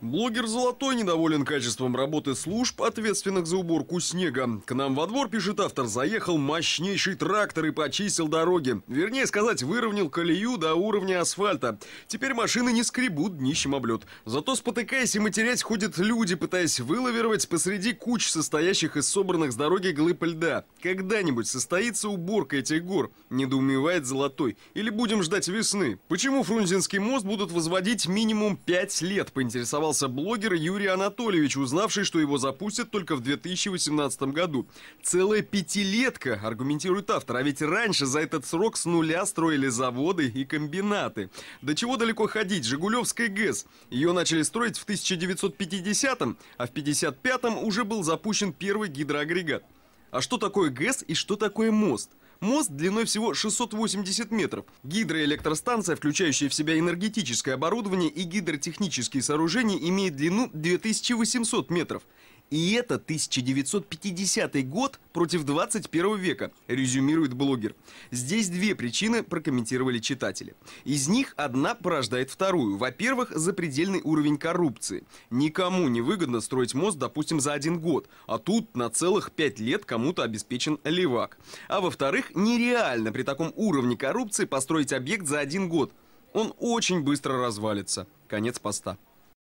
Блогер «Золотой» недоволен качеством работы служб, ответственных за уборку снега. К нам во двор, пишет автор, заехал мощнейший трактор и почистил дороги. Вернее сказать, выровнял колею до уровня асфальта. Теперь машины не скребут днищем облет. Зато спотыкаясь и матерясь ходят люди, пытаясь выловировать посреди куч состоящих из собранных с дороги глыб льда. Когда-нибудь состоится уборка этих гор, недоумевает «Золотой». Или будем ждать весны. Почему Фрунзенский мост будут возводить минимум пять лет, поинтересовался постарался блогер Юрий Анатольевич, узнавший, что его запустят только в 2018 году. Целая пятилетка, аргументирует автор, а ведь раньше за этот срок с нуля строили заводы и комбинаты. До чего далеко ходить? Жигулевская ГЭС. Ее начали строить в 1950-м, а в 55-м уже был запущен первый гидроагрегат. А что такое ГЭС и что такое мост? Мост длиной всего 680 метров. Гидроэлектростанция, включающая в себя энергетическое оборудование и гидротехнические сооружения, имеет длину 2800 метров. И это 1950 год против 21 века, резюмирует блогер. Здесь две причины прокомментировали читатели. Из них одна порождает вторую. Во-первых, запредельный уровень коррупции. Никому не выгодно строить мост, допустим, за один год, а тут на целых пять лет кому-то обеспечен левак. А во-вторых, нереально при таком уровне коррупции построить объект за один год. Он очень быстро развалится. Конец поста.